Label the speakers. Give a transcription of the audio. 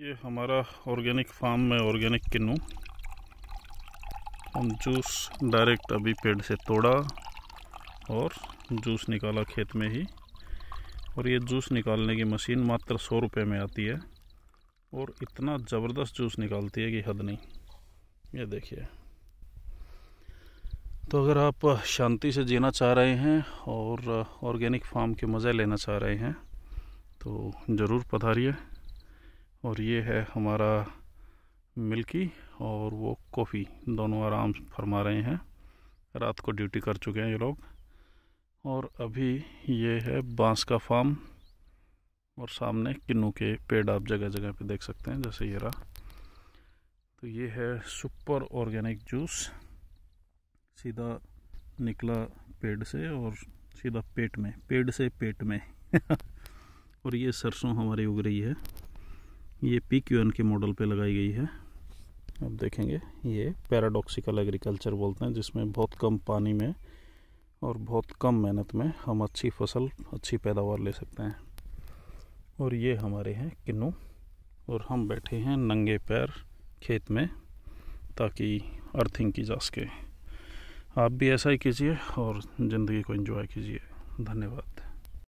Speaker 1: ये हमारा organic farm में ऑर्गेनिक किन्नू हम जूस डायरेक्ट अभी पेड़ से तोड़ा और जूस निकाला खेत में ही और ये जूस निकालने की मशीन मात्र सौ रुपये में आती है और इतना ज़बरदस्त जूस निकालती है कि हद नहीं ये देखिए तो अगर आप शांति से जीना चाह रहे हैं और ऑर्गेनिक फार्म के मज़े लेना चाह रहे हैं तो ज़रूर पधारिए और ये है हमारा मिल्की और वो कॉफ़ी दोनों आराम फरमा रहे हैं रात को ड्यूटी कर चुके हैं ये लोग और अभी ये है बांस का फार्म और सामने किन्नू के पेड़ आप जगह जगह पे देख सकते हैं जैसे ये रहा तो ये है सुपर ऑर्गेनिक जूस सीधा निकला पेड़ से और सीधा पेट में पेड़ से पेट में और ये सरसों हमारी उग रही है ये पी के मॉडल पे लगाई गई है अब देखेंगे ये पैराडॉक्सिकल एग्रीकल्चर बोलते हैं जिसमें बहुत कम पानी में और बहुत कम मेहनत में हम अच्छी फसल अच्छी पैदावार ले सकते हैं और ये हमारे हैं किन्नू और हम बैठे हैं नंगे पैर खेत में ताकि अर्थिंग की जा सके आप भी ऐसा ही कीजिए और ज़िंदगी को एंजॉय कीजिए धन्यवाद